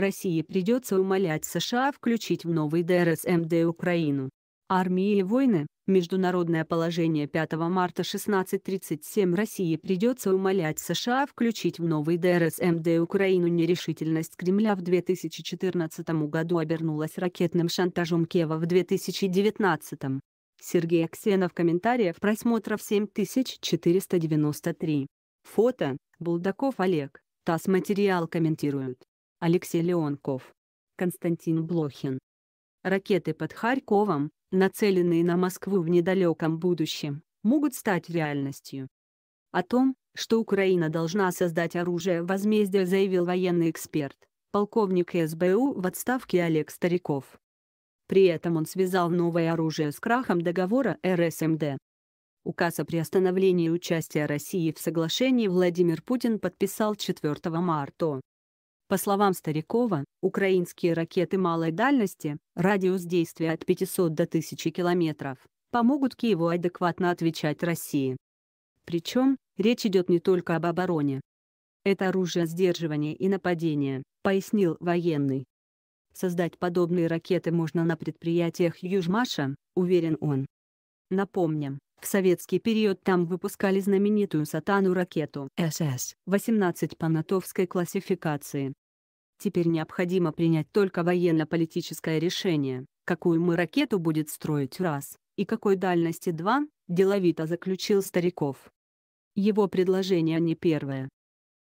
России придется умолять США включить в новый ДРСМД Украину. Армии и войны, международное положение 5 марта 16.37 России придется умолять США включить в новый ДРСМД Украину нерешительность Кремля в 2014 году обернулась ракетным шантажом Кева в 2019. Сергей Аксенов комментариев просмотров 7493. Фото, Булдаков Олег, ТАСС материал комментирует. Алексей Леонков. Константин Блохин. Ракеты под Харьковом, нацеленные на Москву в недалеком будущем, могут стать реальностью. О том, что Украина должна создать оружие возмездия, заявил военный эксперт, полковник СБУ в отставке Олег Стариков. При этом он связал новое оружие с крахом договора РСМД. Указ о приостановлении участия России в соглашении Владимир Путин подписал 4 марта. По словам Старикова, украинские ракеты малой дальности, радиус действия от 500 до 1000 километров, помогут Киеву адекватно отвечать России. Причем, речь идет не только об обороне. Это оружие сдерживания и нападения, пояснил военный. Создать подобные ракеты можно на предприятиях Южмаша, уверен он. Напомним, в советский период там выпускали знаменитую «Сатану» ракету СС-18 по натовской классификации, Теперь необходимо принять только военно-политическое решение, какую мы ракету будет строить раз, и какой дальности два, деловито заключил Стариков. Его предложение не первое.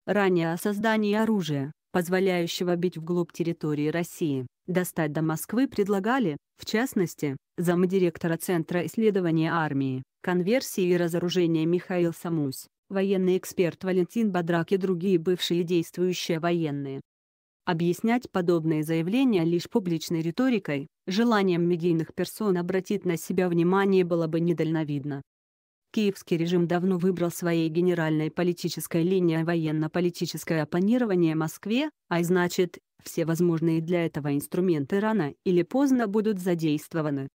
Ранее о создании оружия, позволяющего бить вглубь территории России, достать до Москвы предлагали, в частности, замдиректора Центра исследования армии, конверсии и разоружения Михаил Самусь, военный эксперт Валентин Бодрак и другие бывшие действующие военные, Объяснять подобные заявления лишь публичной риторикой, желанием медийных персон обратить на себя внимание было бы недальновидно. Киевский режим давно выбрал своей генеральной политической линией военно-политическое оппонирование Москве, а значит, все возможные для этого инструменты рано или поздно будут задействованы.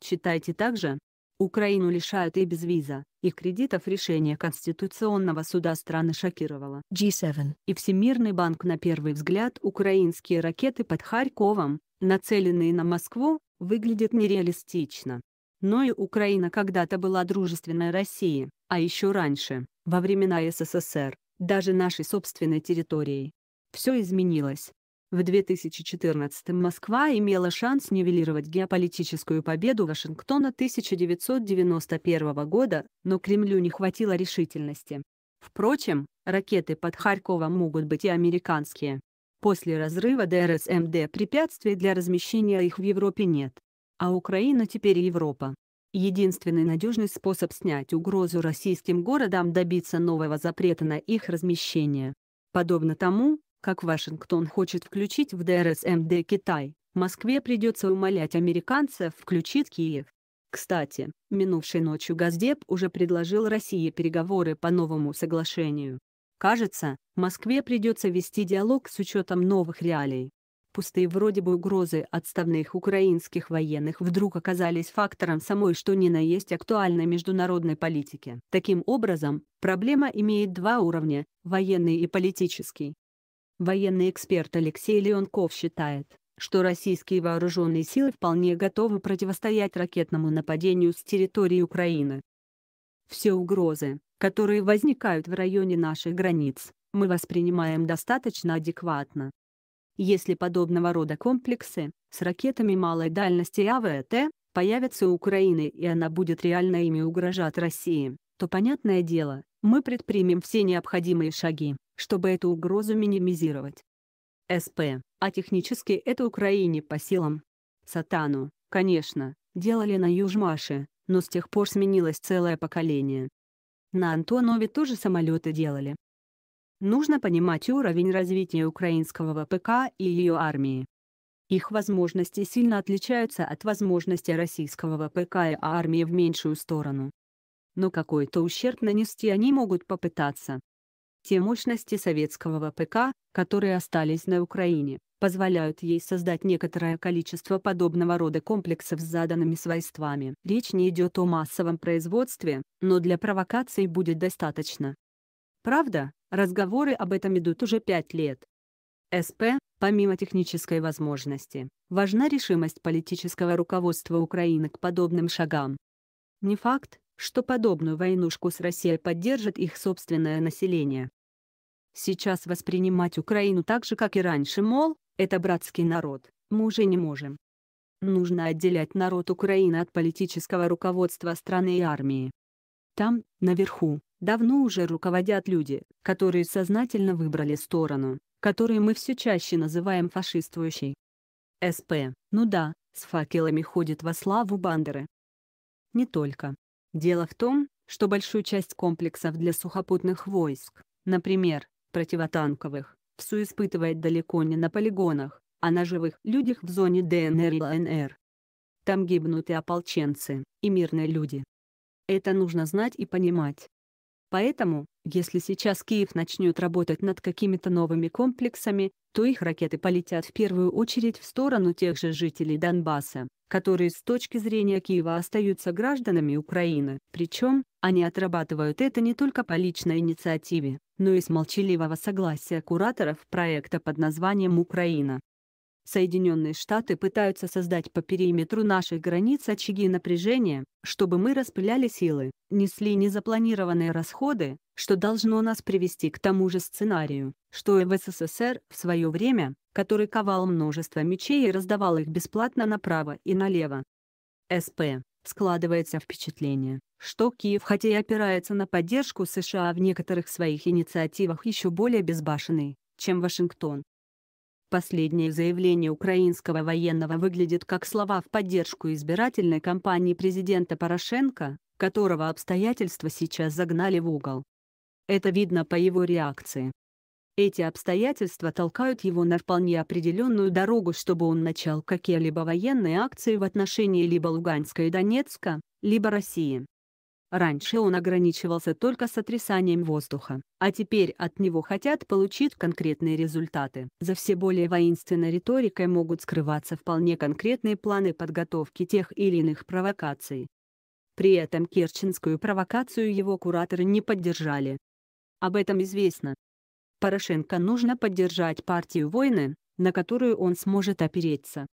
Читайте также, Украину лишают и без виза, и кредитов решение Конституционного суда страны шокировало. G7. И Всемирный банк на первый взгляд украинские ракеты под Харьковом, нацеленные на Москву, выглядят нереалистично. Но и Украина когда-то была дружественной России, а еще раньше, во времена СССР, даже нашей собственной территорией. Все изменилось, в 2014 Москва имела шанс нивелировать геополитическую победу Вашингтона 1991 года, но Кремлю не хватило решительности. Впрочем, ракеты под Харьковом могут быть и американские. После разрыва ДРСМД препятствий для размещения их в Европе нет. А Украина теперь Европа. Единственный надежный способ снять угрозу российским городам добиться нового запрета на их размещение. Подобно тому, как Вашингтон хочет включить в ДРСМД Китай, Москве придется умолять американцев включить Киев. Кстати, минувшей ночью Газдеп уже предложил России переговоры по новому соглашению. Кажется, Москве придется вести диалог с учетом новых реалий. Пустые вроде бы угрозы отставных украинских военных вдруг оказались фактором самой что ни на есть актуальной международной политики. Таким образом, проблема имеет два уровня – военный и политический. Военный эксперт Алексей Леонков считает, что российские вооруженные силы вполне готовы противостоять ракетному нападению с территории Украины. Все угрозы, которые возникают в районе наших границ, мы воспринимаем достаточно адекватно. Если подобного рода комплексы, с ракетами малой дальности АВТ, появятся у Украины и она будет реально ими угрожать России, то, понятное дело, мы предпримем все необходимые шаги, чтобы эту угрозу минимизировать. СП. А технически это Украине по силам. Сатану, конечно, делали на Южмаше, но с тех пор сменилось целое поколение. На Антонове тоже самолеты делали. Нужно понимать уровень развития украинского ВПК и ее армии. Их возможности сильно отличаются от возможностей российского ВПК и армии в меньшую сторону. Но какой-то ущерб нанести они могут попытаться. Те мощности советского ВПК, которые остались на Украине, позволяют ей создать некоторое количество подобного рода комплексов с заданными свойствами. Речь не идет о массовом производстве, но для провокаций будет достаточно. Правда, разговоры об этом идут уже пять лет. СП, помимо технической возможности, важна решимость политического руководства Украины к подобным шагам. Не факт, что подобную войнушку с Россией поддержит их собственное население. Сейчас воспринимать Украину так же, как и раньше, мол, это братский народ, мы уже не можем. Нужно отделять народ Украины от политического руководства страны и армии. Там, наверху, давно уже руководят люди, которые сознательно выбрали сторону, которую мы все чаще называем фашистующей. СП, ну да, с факелами ходит во славу Бандеры. Не только. Дело в том, что большую часть комплексов для сухопутных войск, например, противотанковых, ВСУ испытывает далеко не на полигонах, а на живых людях в зоне ДНР и ЛНР. Там гибнут и ополченцы, и мирные люди. Это нужно знать и понимать. Поэтому, если сейчас Киев начнет работать над какими-то новыми комплексами, то их ракеты полетят в первую очередь в сторону тех же жителей Донбасса, которые с точки зрения Киева остаются гражданами Украины. Причем, они отрабатывают это не только по личной инициативе, но и с молчаливого согласия кураторов проекта под названием «Украина». Соединенные Штаты пытаются создать по периметру наших границ очаги напряжения, чтобы мы распыляли силы, несли незапланированные расходы, что должно нас привести к тому же сценарию, что и в СССР в свое время, который ковал множество мечей и раздавал их бесплатно направо и налево. СП. Складывается впечатление, что Киев хотя и опирается на поддержку США в некоторых своих инициативах еще более безбашенный, чем Вашингтон. Последнее заявление украинского военного выглядит как слова в поддержку избирательной кампании президента Порошенко, которого обстоятельства сейчас загнали в угол. Это видно по его реакции. Эти обстоятельства толкают его на вполне определенную дорогу, чтобы он начал какие-либо военные акции в отношении либо Луганска и Донецка, либо России. Раньше он ограничивался только сотрясанием воздуха, а теперь от него хотят получить конкретные результаты. За все более воинственной риторикой могут скрываться вполне конкретные планы подготовки тех или иных провокаций. При этом керченскую провокацию его кураторы не поддержали. Об этом известно. Порошенко нужно поддержать партию войны, на которую он сможет опереться.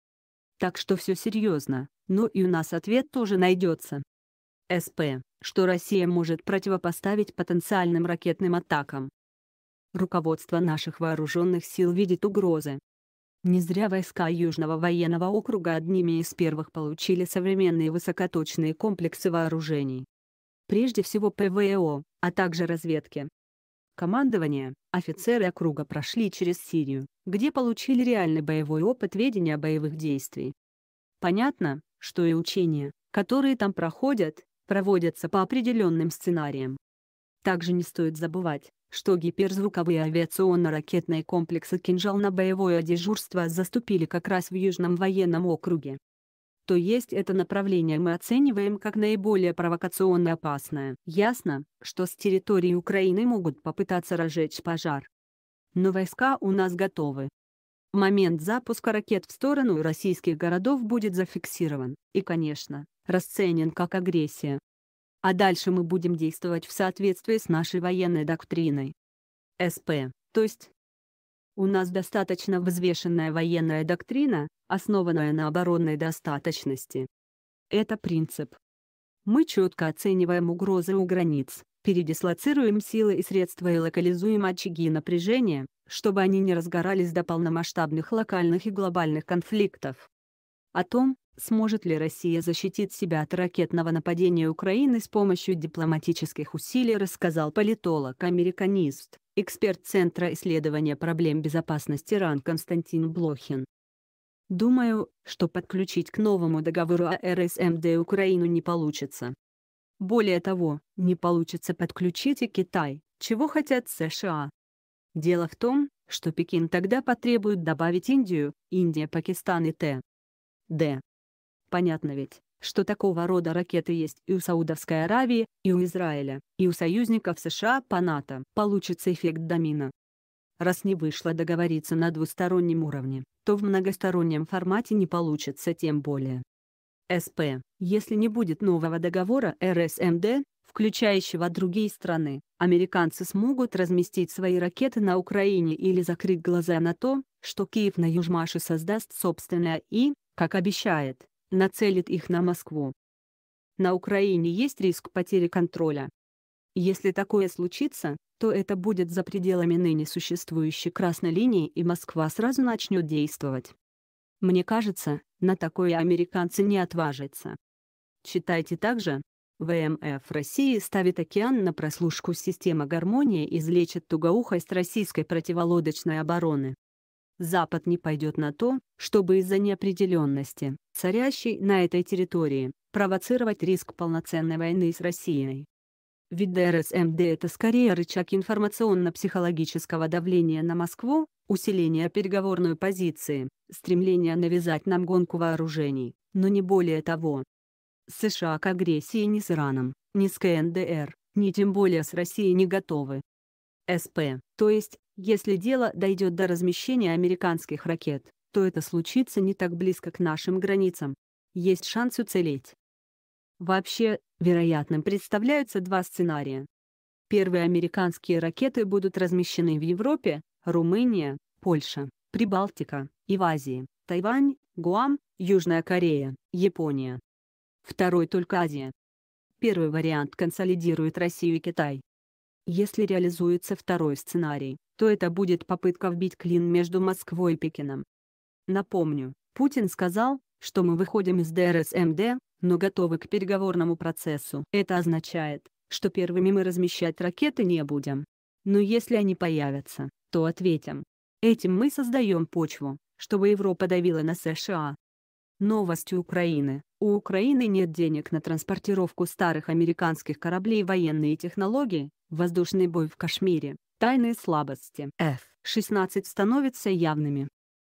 Так что все серьезно, но и у нас ответ тоже найдется. СП, что Россия может противопоставить потенциальным ракетным атакам. Руководство наших вооруженных сил видит угрозы. Не зря войска Южного военного округа одними из первых получили современные высокоточные комплексы вооружений. Прежде всего ПВО, а также разведки. Командование, офицеры округа прошли через Сирию, где получили реальный боевой опыт ведения боевых действий. Понятно, что и учения, которые там проходят, проводятся по определенным сценариям. Также не стоит забывать, что гиперзвуковые авиационно-ракетные комплексы «Кинжал» на боевое дежурство заступили как раз в Южном военном округе. То есть это направление мы оцениваем как наиболее провокационно опасное. Ясно, что с территории Украины могут попытаться разжечь пожар. Но войска у нас готовы. Момент запуска ракет в сторону российских городов будет зафиксирован, и, конечно, расценен как агрессия. А дальше мы будем действовать в соответствии с нашей военной доктриной. СП, то есть у нас достаточно взвешенная военная доктрина, основанная на оборонной достаточности. Это принцип. Мы четко оцениваем угрозы у границ, передислоцируем силы и средства и локализуем очаги напряжения, чтобы они не разгорались до полномасштабных локальных и глобальных конфликтов. О том, сможет ли Россия защитить себя от ракетного нападения Украины с помощью дипломатических усилий, рассказал политолог-американист, эксперт Центра исследования проблем безопасности РАН Константин Блохин. Думаю, что подключить к новому договору о РСМД Украину не получится. Более того, не получится подключить и Китай, чего хотят США. Дело в том, что Пекин тогда потребует добавить Индию, Индия, Пакистан и Т. Д. Понятно ведь, что такого рода ракеты есть и у Саудовской Аравии, и у Израиля, и у союзников США по НАТО. Получится эффект домина. Раз не вышло договориться на двустороннем уровне, то в многостороннем формате не получится тем более. СП, если не будет нового договора РСМД, включающего другие страны, американцы смогут разместить свои ракеты на Украине или закрыть глаза на то, что Киев на Южмаше создаст собственное и, как обещает, нацелит их на Москву. На Украине есть риск потери контроля. Если такое случится, то это будет за пределами ныне существующей красной линии и Москва сразу начнет действовать. Мне кажется, на такое американцы не отважатся. Читайте также. ВМФ России ставит океан на прослушку система Гармония и излечит тугоухость российской противолодочной обороны. Запад не пойдет на то, чтобы из-за неопределенности, царящей на этой территории, провоцировать риск полноценной войны с Россией. Ведь ДРСМД – это скорее рычаг информационно-психологического давления на Москву, усиление переговорной позиции, стремление навязать нам гонку вооружений, но не более того. США к агрессии ни с Ираном, ни с КНДР, ни тем более с Россией не готовы. СП, то есть, если дело дойдет до размещения американских ракет, то это случится не так близко к нашим границам. Есть шанс уцелеть. Вообще, вероятным представляются два сценария. Первые американские ракеты будут размещены в Европе, Румыния, Польша, Прибалтика и в Азии, Тайвань, Гуам, Южная Корея, Япония. Второй только Азия. Первый вариант консолидирует Россию и Китай, если реализуется второй сценарий, то это будет попытка вбить клин между Москвой и Пекином. Напомню, Путин сказал, что мы выходим из ДРСМД, но готовы к переговорному процессу. Это означает, что первыми мы размещать ракеты не будем. Но если они появятся, то ответим. Этим мы создаем почву, чтобы Европа давила на США. Новости Украины. У Украины нет денег на транспортировку старых американских кораблей военные технологии, воздушный бой в Кашмире, тайные слабости. F-16 становятся явными.